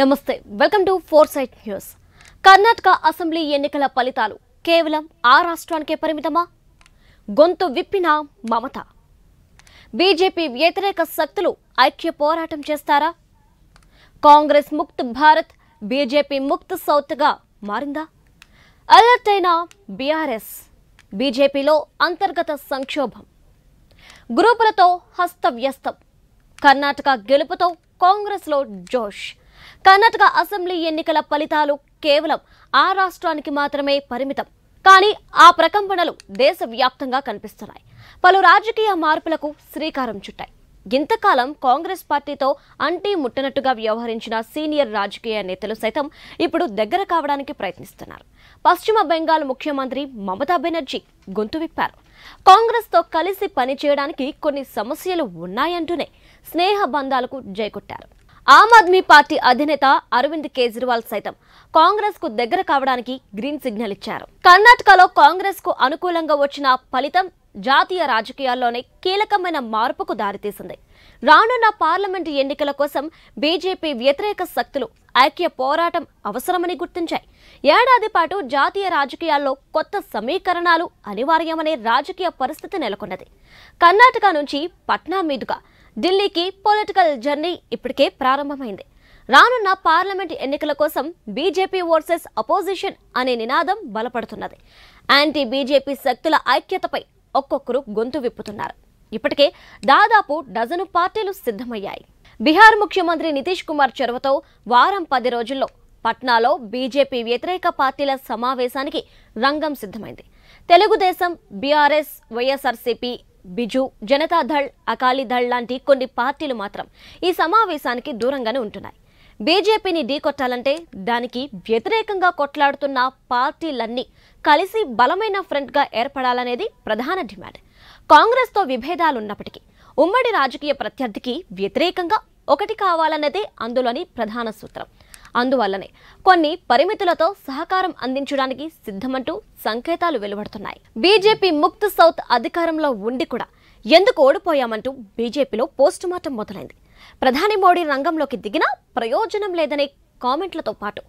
నమస్తే welcome to foresight news Karnataka assembly ఎన్నికల ఫలితాలు కేవలం ఆ రాష్ట్రానికే పరిమితమా గొంతు విప్పిన మమత బీజేపీ వ్యతిరేక శక్తులు ఐక్య పోరాటం చేస్తారా కాంగ్రెస్ ముక్త్ భారత్ బీజేపీ ముక్త్ సౌత్గా మారిందా అలర్ట్ అయిన బీఆర్ఎస్ బీజేపీలో అంతర్గత సంక్షోభం గ్రూపులతో హస్తవ్యస్తం కర్ణాటక గెలుపుతో కాంగ్రెస్లో జోష్ కర్ణాటక అసెంబ్లీ ఎన్నికల ఫలితాలు కేవలం ఆ రాష్ట్రానికి మాత్రమే పరిమితం కానీ ఆ ప్రకంపనలు దేశవ్యాప్తంగా కనిపిస్తున్నాయి పలు రాజకీయ మార్పులకు శ్రీకారం చుట్టాయి ఇంతకాలం కాంగ్రెస్ పార్టీతో అంటీ ముట్టనట్టుగా వ్యవహరించిన సీనియర్ రాజకీయ నేతలు సైతం ఇప్పుడు దగ్గర కావడానికి ప్రయత్నిస్తున్నారు పశ్చిమ బెంగాల్ ముఖ్యమంత్రి మమతా బెనర్జీ గొంతు విప్పారు కాంగ్రెస్తో కలిసి పనిచేయడానికి కొన్ని సమస్యలు ఉన్నాయంటూనే స్నేహ బంధాలకు జైకొట్టారు ఆమ్ ఆద్మీ పార్టీ అధినేత అరవింద్ కేజ్రీవాల్ సైతం కాంగ్రెస్ కు దగ్గర కావడానికి గ్రీన్ సిగ్నల్ ఇచ్చారు కర్ణాటకలో కాంగ్రెస్ కు అనుకూలంగా వచ్చిన ఫలితం జాతీయ రాజకీయాల్లోనే కీలకమైన మార్పుకు దారితీసింది రానున్న పార్లమెంటు ఎన్నికల కోసం బీజేపీ వ్యతిరేక శక్తులు ఐక్య పోరాటం అవసరమని గుర్తించాయి ఏడాది పాటు జాతీయ రాజకీయాల్లో కొత్త సమీకరణాలు అనివార్యమనే రాజకీయ పరిస్థితి నెలకొన్నది కర్ణాటక నుంచి పట్నా మీదుగా ఢిల్లీకి పొలిటికల్ జర్నీ ఇప్పటికే ప్రారంభమైంది రానున్న పార్లమెంట్ ఎన్నికల కోసం బీజేపీ వర్సెస్ అపోజిషన్ అనే నినాదం బలపడుతున్నది యాంటీ బీజేపీ శక్తుల ఐక్యతపై ఒక్కొక్కరు గొంతు విప్పుతున్నారు ఇప్పటికే దాదాపు డజను పార్టీలు సిద్ధమయ్యాయి బీహార్ ముఖ్యమంత్రి నితీష్ కుమార్ చొరవతో వారం పది రోజుల్లో పట్నాలో బీజేపీ వ్యతిరేక పార్టీల సమావేశానికి రంగం సిద్ధమైంది తెలుగుదేశం బీఆర్ఎస్ వైఎస్ఆర్సీపీ బిజు జనతాదళ్ అకాలీదళ్ లాంటి కొన్ని పార్టీలు మాత్రం ఈ సమావేశానికి దూరంగానే ఉంటున్నాయి బీజేపీని ఢీకొట్టాలంటే దానికి వ్యతిరేకంగా కొట్లాడుతున్న పార్టీలన్నీ కలిసి బలమైన ఫ్రంట్గా ఏర్పడాలనేది ప్రధాన డిమాండ్ కాంగ్రెస్తో విభేదాలున్నప్పటికీ ఉమ్మడి రాజకీయ ప్రత్యర్థికి వ్యతిరేకంగా ఒకటి కావాలన్నదే అందులోని ప్రధాన సూత్రం అందువల్లనే కొన్ని పరిమితులతో సహకారం అందించడానికి సిద్ధమంటూ సంకేతాలు వెలువడుతున్నాయి బీజేపీ ముక్త్ సౌత్ అధికారంలో ఉండి కూడా ఎందుకు ఓడిపోయామంటూ బీజేపీలో పోస్టుమార్టం మొదలైంది ప్రధాని మోడీ రంగంలోకి దిగినా ప్రయోజనం లేదనే కామెంట్లతో పాటు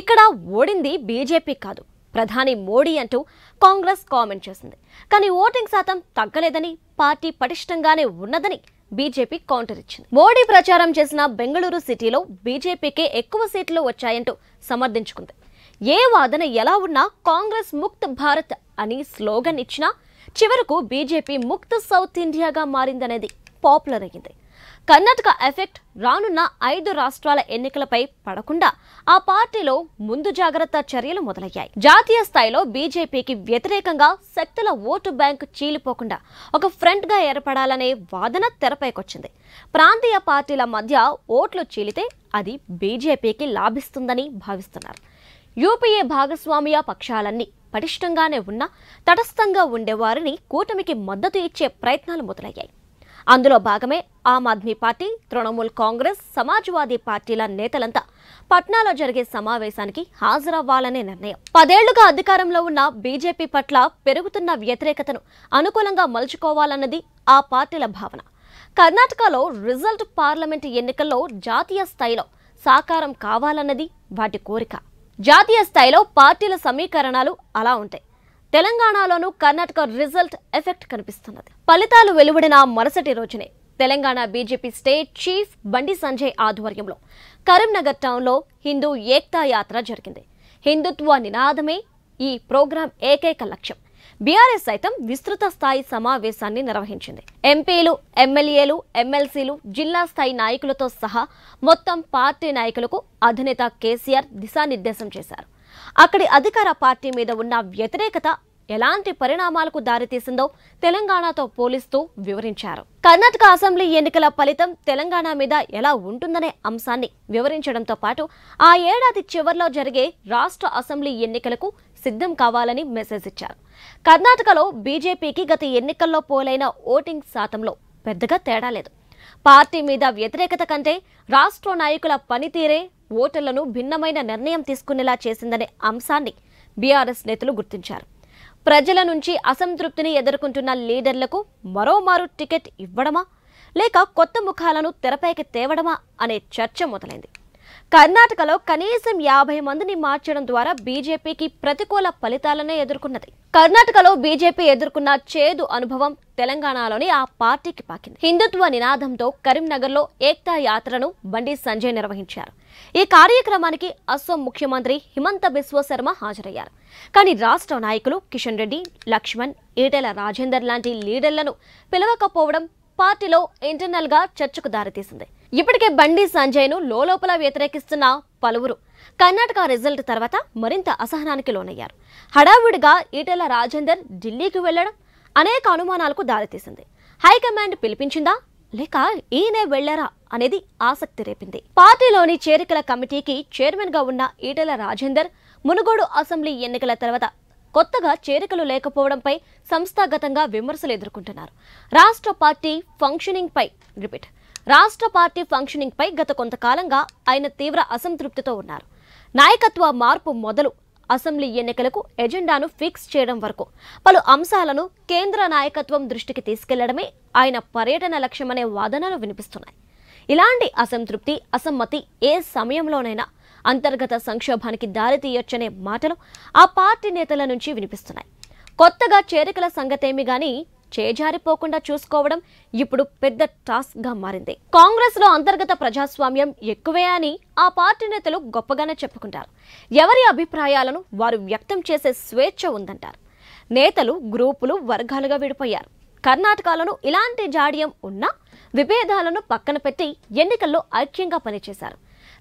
ఇక్కడ ఓడింది బీజేపీ కాదు ప్రధాని మోడీ అంటూ కాంగ్రెస్ కామెంట్ చేసింది కానీ ఓటింగ్ శాతం తగ్గలేదని పార్టీ పటిష్టంగానే ఉన్నదని బీజేపీ కౌంటర్ ఇచ్చింది మోడీ ప్రచారం చేసిన బెంగళూరు సిటీలో బీజేపీకే ఎక్కువ సీట్లు వచ్చాయంటూ సమర్థించుకుంది ఏ వాదన ఎలా ఉన్నా కాంగ్రెస్ ముక్త్ భారత్ అని స్లోగన్ ఇచ్చినా చివరకు బీజేపీ ముక్త్ సౌత్ ఇండియాగా మారిందనేది పాపులర్ అయ్యింది కర్ణాటక ఎఫెక్ట్ రానున్న ఐదు రాష్ట్రాల ఎన్నికలపై పడకుండా ఆ పార్టీలో ముందు జాగ్రత్త చర్యలు మొదలయ్యాయి జాతీయ స్థాయిలో బీజేపీకి వ్యతిరేకంగా శక్తుల ఓటు బ్యాంకు చీలిపోకుండా ఒక ఫ్రంట్గా ఏర్పడాలనే వాదన తెరపైకొచ్చింది ప్రాంతీయ పార్టీల మధ్య ఓట్లు చీలితే అది బీజేపీకి లాభిస్తుందని భావిస్తున్నారు యూపీఏ భాగస్వామ్య పక్షాలన్నీ పటిష్టంగానే ఉన్నా తటస్థంగా ఉండేవారిని కూటమికి మద్దతు ఇచ్చే ప్రయత్నాలు మొదలయ్యాయి అందులో భాగమే ఆమ్ ఆద్మీ పార్టీ తృణమూల్ కాంగ్రెస్ సమాజ్వాదీ పార్టీల నేతలంతా పట్నాలో జరిగే సమావేశానికి హాజరవ్వాలనే నిర్ణయం పదేళ్లుగా అధికారంలో ఉన్న బీజేపీ పట్ల పెరుగుతున్న వ్యతిరేకతను అనుకూలంగా మలుచుకోవాలన్నది ఆ పార్టీల భావన కర్ణాటకలో రిజల్ట్ పార్లమెంటు ఎన్నికల్లో జాతీయ స్థాయిలో సాకారం కావాలన్నది వాటి కోరిక జాతీయ స్థాయిలో పార్టీల సమీకరణాలు అలా ఉంటాయి తెలంగాణలోనూ కర్ణాటక రిజల్ట్ ఎఫెక్ట్ కనిపిస్తున్నది ఫలితాలు వెలువడిన మరుసటి రోజునే తెలంగాణ బీజేపీ స్టేట్ చీఫ్ బండి సంజయ్ ఆధ్వర్యంలో కరీంనగర్ టౌన్లో హిందూ ఏక్తా యాత్ర జరిగింది హిందుత్వ నినాదమే ఈ ప్రోగ్రాం ఏకైక లక్ష్యం బీఆర్ఎస్ సైతం విస్తృత స్థాయి సమావేశాన్ని నిర్వహించింది ఎంపీలు ఎమ్మెల్యేలు ఎమ్మెల్సీలు జిల్లా స్థాయి నాయకులతో సహా మొత్తం పార్టీ నాయకులకు అధినేత కేసీఆర్ దిశానిర్దేశం చేశారు అక్కడి అధికార పార్టీ మీద ఉన్న వ్యతిరేకత ఎలాంటి పరిణామాలకు దారితీసిందో తెలంగాణతో పోలిస్తూ వివరించారు కర్ణాటక అసెంబ్లీ ఎన్నికల ఫలితం తెలంగాణ మీద ఎలా ఉంటుందనే అంశాన్ని వివరించడంతో పాటు ఆ ఏడాది చివరిలో జరిగే రాష్ట్ర అసెంబ్లీ ఎన్నికలకు సిద్ధం కావాలని మెసేజ్ ఇచ్చారు కర్ణాటకలో బీజేపీకి గత ఎన్నికల్లో పోలైన ఓటింగ్ శాతంలో పెద్దగా తేడా లేదు పార్టీ మీద వ్యతిరేకత కంటే రాష్ట్ర నాయకుల పనితీరే ఓటర్లను భిన్నమైన నిర్ణయం తీసుకునేలా చేసిందనే అంశాన్ని బీఆర్ఎస్ నేతలు గుర్తించారు ప్రజల నుంచి అసంతృప్తిని ఎదుర్కొంటున్న లీడర్లకు మరోమారు టికెట్ ఇవ్వడమా లేక కొత్త ముఖాలను తెరపైకి తేవడమా అనే చర్చ మొదలైంది కర్ణాటకలో కనీసం యాభై మందిని మార్చడం ద్వారా బీజేపీకి ప్రతికూల ఫలితాలనే ఎదుర్కొన్నది కర్ణాటకలో బీజేపీ ఎదుర్కొన్న చేదు అనుభవం తెలంగాణలోని ఆ పార్టీకి పాకింది హిందుత్వ నినాదంతో కరీంనగర్లో ఏక్తా యాత్రను బండి సంజయ్ నిర్వహించారు ఈ కార్యక్రమానికి అస్సోం ముఖ్యమంత్రి హిమంత బిశ్వ శర్మ హాజరయ్యారు కానీ రాష్ట్ర నాయకులు కిషన్ రెడ్డి లక్ష్మణ్ ఈటెల రాజేందర్ లాంటి లీడర్లను పిలవకపోవడం పార్టీలో ఇంటర్నల్ గా చర్చకు దారితీసింది ఇప్పటికే బండి సంజయ్ను లోపల వ్యతిరేకిస్తున్న పలువురు కర్ణాటక రిజల్ట్ తర్వాత మరింత అసహనానికి లోనయ్యారు హడావుడిగా ఈటెల రాజేందర్ ఢిల్లీకి వెళ్లడం అనేక అనుమానాలకు దారితీసింది హైకమాండ్ పిలిపించిందా లేక ఈయనే వెళ్లారా అనేది ఆసక్తి రేపింది పార్టీలోని చేరికల కమిటీకి చైర్మన్ గా ఉన్న ఈటెల రాజేందర్ మునుగోడు అసెంబ్లీ ఎన్నికల తర్వాత కొత్తగా చేరికలు లేకపోవడంపై సంస్థాగతంగా విమర్శలు ఎదుర్కొంటున్నారు రాష్ట్ర పార్టీ ఫంక్షనింగ్ పై రిపీట్ రాష్ట్ర పార్టీ ఫంక్షనింగ్ పై గత కొంతకాలంగా ఆయన తీవ్ర అసంతృప్తితో ఉన్నారు నాయకత్వ మార్పు మొదలు అసెంబ్లీ ఎన్నికలకు ఎజెండాను ఫిక్స్ చేయడం వరకు పలు అంశాలను కేంద్ర నాయకత్వం దృష్టికి తీసుకెళ్లడమే ఆయన పర్యటన లక్ష్యమనే వాదనలు వినిపిస్తున్నాయి ఇలాంటి అసంతృప్తి అసమ్మతి ఏ సమయంలోనైనా అంతర్గత సంక్షోభానికి దారితీయొచ్చనే మాటలు ఆ పార్టీ నేతల నుంచి వినిపిస్తున్నాయి కొత్తగా చేరికల సంగతేమి గాని చేజారిపోకుండా చూసుకోవడం ఇప్పుడు పెద్ద టాస్క్గా మారింది కాంగ్రెస్లో అంతర్గత ప్రజాస్వామ్యం ఎక్కువే అని ఆ పార్టీ నేతలు గొప్పగానే చెప్పుకుంటారు ఎవరి అభిప్రాయాలను వారు వ్యక్తం చేసే స్వేచ్ఛ ఉందంటారు నేతలు గ్రూపులు వర్గాలుగా విడిపోయారు కర్ణాటకలో ఇలాంటి జాడ్యం ఉన్నా విభేదాలను పక్కన పెట్టి ఎన్నికల్లో ఐక్యంగా పనిచేశారు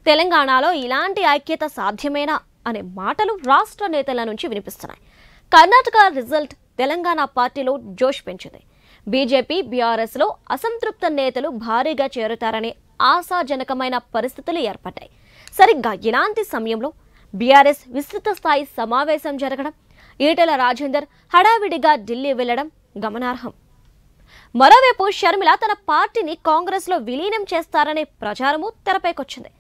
తెలంగాణలో ఇలాంటి ఐక్యత సాధ్యమేనా అనే మాటలు రాష్ట్ర నేతల నుంచి వినిపిస్తున్నాయి కర్ణాటక రిజల్ట్ తెలంగాణ పార్టీలో జోష్ పెంచింది బీజేపీ బీఆర్ఎస్లో అసంతృప్త నేతలు భారీగా చేరుతారనే ఆశాజనకమైన పరిస్థితులు ఏర్పడ్డాయి సరిగ్గా ఇలాంటి సమయంలో బీఆర్ఎస్ విస్తృత స్థాయి సమావేశం జరగడం ఈటల రాజేందర్ హడావిడిగా ఢిల్లీ వెళ్లడం గమనార్హం మరోవైపు షర్మిల తన పార్టీని కాంగ్రెస్లో విలీనం చేస్తారనే ప్రచారము తెరపైకొచ్చింది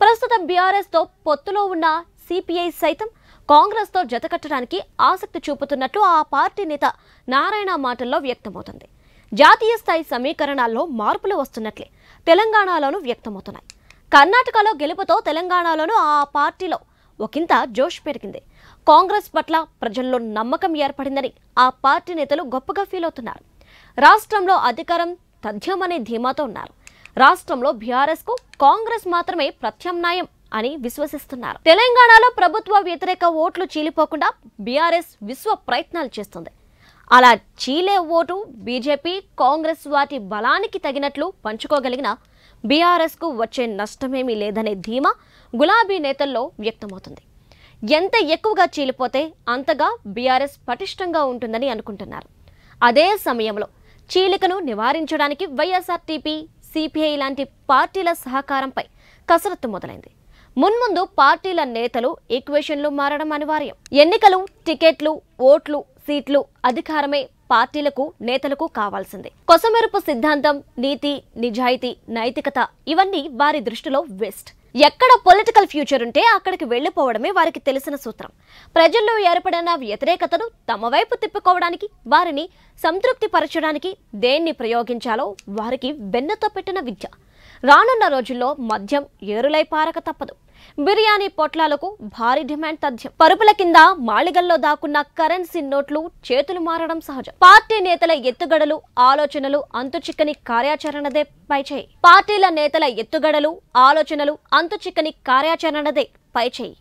ప్రస్తుతం బీఆర్ఎస్తో పొత్తులో ఉన్న సిపిఐ సైతం కాంగ్రెస్తో జతకట్టడానికి ఆసక్తి చూపుతున్నట్లు ఆ పార్టీ నేత నారాయణ మాటల్లో వ్యక్తమవుతుంది జాతీయ స్థాయి సమీకరణాల్లో మార్పులు వస్తున్నట్లే తెలంగాణలోనూ వ్యక్తమవుతున్నాయి కర్ణాటకలో గెలుపుతో తెలంగాణలోనూ ఆ పార్టీలో ఒకంత జోష్ పెరిగింది కాంగ్రెస్ పట్ల ప్రజల్లో నమ్మకం ఏర్పడిందని ఆ పార్టీ నేతలు గొప్పగా ఫీల్ అవుతున్నారు రాష్ట్రంలో అధికారం తథ్యం అనే ధీమాతో ఉన్నారు రాష్ట్రంలో బీఆర్ఎస్కు కాంగ్రెస్ మాత్రమే ప్రత్యామ్నాయం అని విశ్వసిస్తున్నారు తెలంగాణలో ప్రభుత్వ వ్యతిరేక ఓట్లు చీలిపోకుండా బీఆర్ఎస్ విశ్వ ప్రయత్నాలు చేస్తుంది అలా చీలే ఓటు బీజేపీ కాంగ్రెస్ వాటి బలానికి తగినట్లు పంచుకోగలిగిన బీఆర్ఎస్కు వచ్చే నష్టమేమీ లేదనే ధీమా గులాబీ నేతల్లో వ్యక్తమవుతుంది ఎంత ఎక్కువగా చీలిపోతే అంతగా బీఆర్ఎస్ పటిష్టంగా ఉంటుందని అనుకుంటున్నారు అదే సమయంలో చీలికను నివారించడానికి వైఎస్ఆర్టీపీ సిపిఐ లాంటి పార్టీల సహకారంపై కసరత్తు మొదలైంది మున్ముందు పార్టీల నేతలు ఈక్వేషన్లు మారడం అనివార్యం ఎన్నికలు టికెట్లు ఓట్లు సీట్లు అధికారమే పార్టీలకు నేతలకు కావాల్సింది కొసమెరుపు సిద్ధాంతం నీతి నిజాయితీ నైతికత ఇవన్నీ వారి దృష్టిలో వెస్ట్ ఎక్కడ పొలిటికల్ ఫ్యూచర్ ఉంటే అక్కడికి వెళ్లిపోవడమే వారికి తెలిసిన సూత్రం ప్రజల్లో ఏర్పడిన వ్యతిరేకతను తమ వైపు తిప్పుకోవడానికి వారిని సంతృప్తిపరచడానికి దేన్ని ప్రయోగించాలో వారికి వెన్నతో పెట్టిన విద్య రానున్న రోజుల్లో మద్యం ఏరులై పారక తప్పదు బిర్యానీ పొట్లాలకు భారీ డిమాండ్ తథ్యం పరుపుల కింద మాళిగల్లో దాక్కున్న కరెన్సీ నోట్లు చేతులు మారడం సహజం పార్టీ నేతల ఎత్తుగడలు ఆలోచనలు అంతుచిక్కని కార్యాచరణదే పైచేయి పార్టీల నేతల ఎత్తుగడలు ఆలోచనలు అంతుచిక్కని కార్యాచరణదే పైచేయి